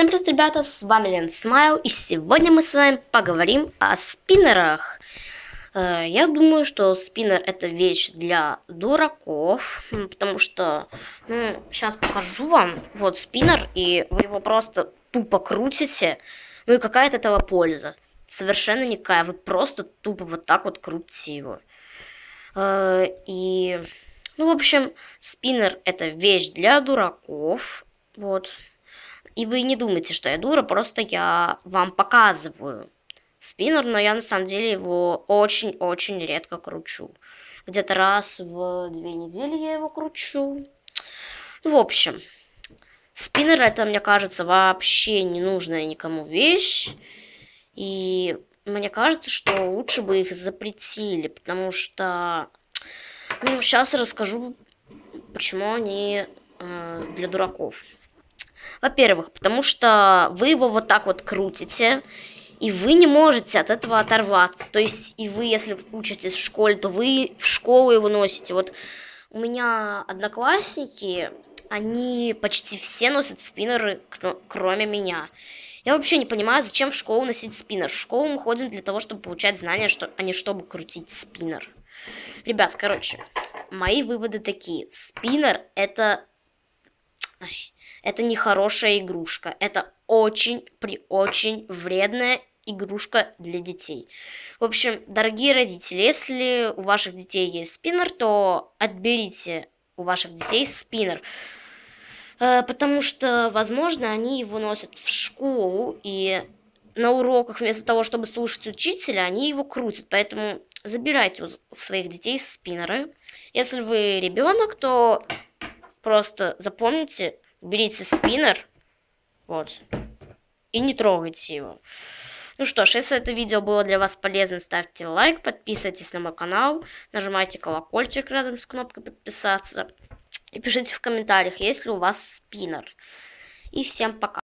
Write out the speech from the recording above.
Всем привет, ребята, с вами Лен Смайл, и сегодня мы с вами поговорим о спиннерах. Э, я думаю, что спиннер это вещь для дураков, потому что, ну, сейчас покажу вам, вот спиннер, и вы его просто тупо крутите, ну и какая от этого польза? Совершенно никакая, вы просто тупо вот так вот крутите его. Э, и, ну, в общем, спиннер это вещь для дураков, вот, и вы не думайте, что я дура, просто я вам показываю спиннер, но я на самом деле его очень-очень редко кручу. Где-то раз в две недели я его кручу. Ну, в общем, спиннер это, мне кажется, вообще ненужная никому вещь. И мне кажется, что лучше бы их запретили, потому что... Ну, сейчас расскажу, почему они э, для дураков. Во-первых, потому что вы его вот так вот крутите, и вы не можете от этого оторваться. То есть, и вы, если учитесь в школе, то вы в школу его носите. Вот у меня одноклассники, они почти все носят спиннеры, кроме меня. Я вообще не понимаю, зачем в школу носить спиннер. В школу мы ходим для того, чтобы получать знания, что, а не чтобы крутить спиннер. Ребят, короче, мои выводы такие. Спиннер это это не хорошая игрушка. Это очень при очень вредная игрушка для детей. В общем, дорогие родители, если у ваших детей есть спиннер, то отберите у ваших детей спиннер. Э, потому что, возможно, они его носят в школу, и на уроках вместо того, чтобы слушать учителя, они его крутят. Поэтому забирайте у своих детей спиннеры. Если вы ребенок, то Просто запомните, берите спиннер, вот, и не трогайте его. Ну что ж, если это видео было для вас полезным, ставьте лайк, подписывайтесь на мой канал, нажимайте колокольчик рядом с кнопкой подписаться и пишите в комментариях, есть ли у вас спиннер. И всем пока.